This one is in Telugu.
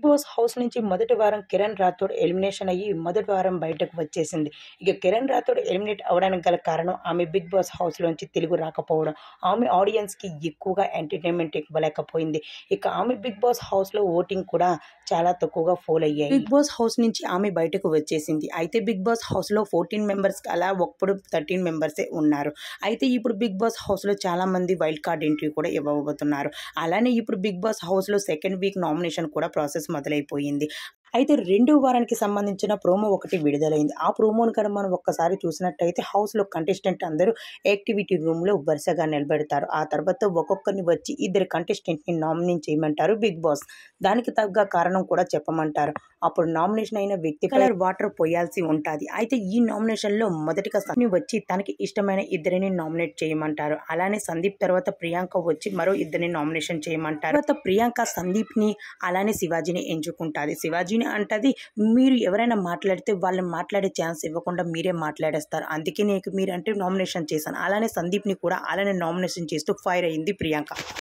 బిగ్ బాస్ హౌస్ నుంచి మొదటి వారం కిరణ్ రాథోడ్ ఎలిమినేషన్ అయ్యి మొదటి వారం బయటకు వచ్చేసింది ఇక కిరణ్ రాథోడ్ ఎలిమినేట్ అవడానికి గల కారణం ఆమె బిగ్ బాస్ హౌస్లోంచి తెలుగు రాకపోవడం ఆమె ఆడియన్స్కి ఎక్కువగా ఎంటర్టైన్మెంట్ ఇవ్వలేకపోయింది ఇక ఆమె బిగ్ బాస్ హౌస్లో ఓటింగ్ కూడా చాలా తక్కువగా ఫోల్ అయ్యాయి బిగ్ బాస్ హౌస్ నుంచి ఆమె బయటకు వచ్చేసింది అయితే బిగ్ బాస్ హౌస్ లో ఫోర్టీన్ మెంబర్స్ అలా ఒకప్పుడు థర్టీన్ మెంబర్సే ఉన్నారు అయితే ఇప్పుడు బిగ్ బాస్ హౌస్ లో చాలా మంది వైల్డ్ కార్డ్ ఎంట్రీ కూడా ఇవ్వబోతున్నారు అలానే ఇప్పుడు బిగ్ బాస్ హౌస్ లో సెకండ్ వీక్ నామినేషన్ కూడా ప్రాసెస్ మొదలైపోయింది అయితే రెండో వారానికి సంబంధించిన ప్రోమో ఒకటి విడుదలైంది ఆ ప్రోమోను కనుక మనం ఒక్కసారి చూసినట్టయితే హౌస్లో కంటెస్టెంట్ అందరూ యాక్టివిటీ రూమ్లో వరుసగా నిలబెడతారు ఆ తర్వాత ఒక్కొక్కరిని వచ్చి ఇద్దరు కంటెస్టెంట్ని నామినేట్ చేయమంటారు బిగ్ బాస్ దానికి తగ్గ కారణం కూడా చెప్పమంటారు అప్పుడు నామినేషన్ అయిన వ్యక్తి కలర్ వాటర్ పోయాల్సి ఉంటుంది అయితే ఈ నామినేషన్లో మొదటిగా సందీప్ వచ్చి తనకి ఇష్టమైన ఇద్దరిని నామినేట్ చేయమంటారు అలానే సందీప్ తర్వాత ప్రియాంక వచ్చి మరో ఇద్దరిని నామినేషన్ చేయమంటారు తర్వాత ప్రియాంక సందీప్ని అలానే శివాజీని ఎంచుకుంటారు శివాజీ జిని అంటది మీరు ఎవరైనా మాట్లాడితే వాళ్ళని మాట్లాడే ఛాన్స్ ఇవ్వకుండా మీరే మాట్లాడేస్తారు అందుకే నీకు అంటే నామినేషన్ చేశాను అలానే సందీప్ని కూడా అలానే నామినేషన్ చేస్తూ ఫైర్ అయింది ప్రియాంక